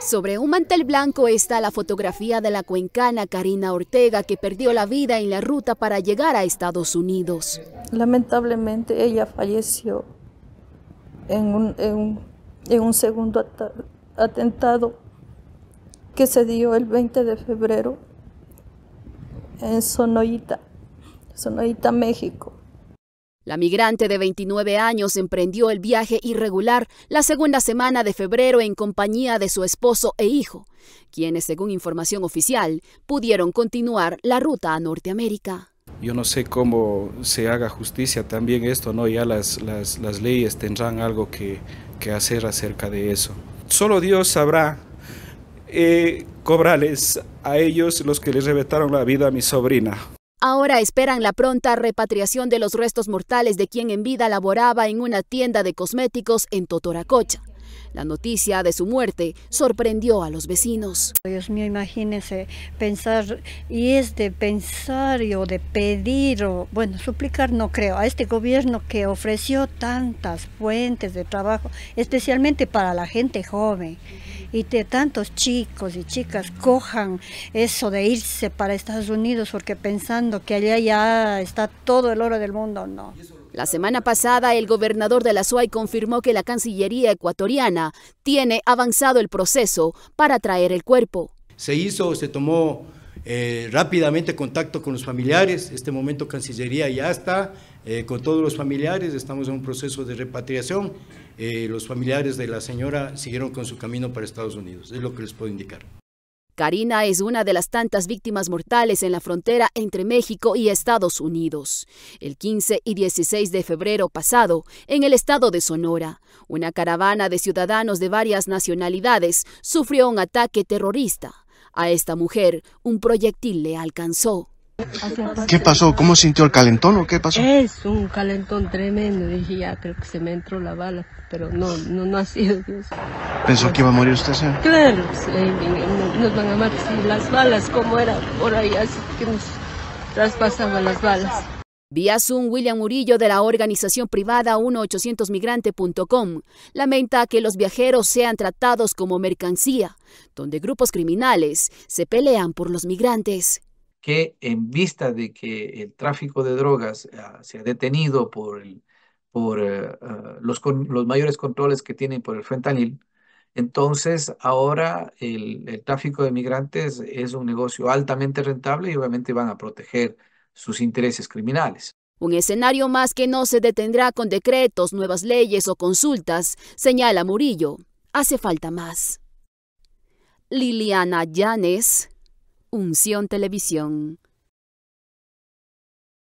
Sobre un mantel blanco está la fotografía de la cuencana Karina Ortega que perdió la vida en la ruta para llegar a Estados Unidos. Lamentablemente ella falleció en un, segundo atentado que se dio el 20 de febrero en Sonoita, Sonoita, México. La migrante de 29 años emprendió el viaje irregular la segunda semana de febrero en compañía de su esposo e hijo, quienes, según información oficial, pudieron continuar la ruta a Norteamérica. Yo no sé cómo se haga justicia también esto, ¿no? Ya las, las, leyes tendrán algo que, hacer acerca de eso. Solo Dios sabrá eh, cobrarles a ellos los que les revetaron la vida a mi sobrina. Ahora esperan la pronta repatriación de los restos mortales de quien en vida laboraba en una tienda de cosméticos en Totoracocha. La noticia de su muerte sorprendió a los vecinos. Dios mío, imagínese pensar, y este de pensar o de pedir, o bueno, suplicar no creo, a este gobierno que ofreció tantas fuentes de trabajo, especialmente para la gente joven y que tantos chicos y chicas cojan eso de irse para Estados Unidos porque pensando que allá ya está todo el oro del mundo, no. La semana pasada, el gobernador de la Suai confirmó que la Cancillería ecuatoriana tiene avanzado el proceso para traer el cuerpo. Se hizo, se tomó eh, rápidamente contacto con los familiares, este momento Cancillería ya está eh, con todos los familiares, estamos en un proceso de repatriación, eh, los familiares de la señora siguieron con su camino para Estados Unidos, es lo que les puedo indicar. Karina es una de las tantas víctimas mortales en la frontera entre México y Estados Unidos. El 15 y 16 de febrero pasado, en el estado de Sonora, una caravana de ciudadanos de varias nacionalidades sufrió un ataque terrorista a esta mujer un proyectil le alcanzó. ¿Qué pasó? ¿Cómo sintió el calentón o qué pasó? Es un calentón tremendo. Dije, ya creo que se me entró la bala, pero no, no, ha sido Dios. ¿Pensó que iba a morir usted, señor? Claro, sí, nos van a matar las balas, como era por ahí, así que nos traspasaban las balas. Vía Zoom, William Murillo de la organización privada 1800migrante.com lamenta que los viajeros sean tratados como mercancía, donde grupos criminales se pelean por los migrantes. Que en vista de que el tráfico de drogas eh, se ha detenido por, eh, eh, los, mayores controles que tienen por el fentanil, entonces, ahora el, tráfico de migrantes es un negocio altamente rentable y obviamente van a proteger sus intereses criminales. Un escenario más que no se detendrá con decretos, nuevas leyes o consultas, señala Murillo. Hace falta más. Liliana Llanes, Unción Televisión.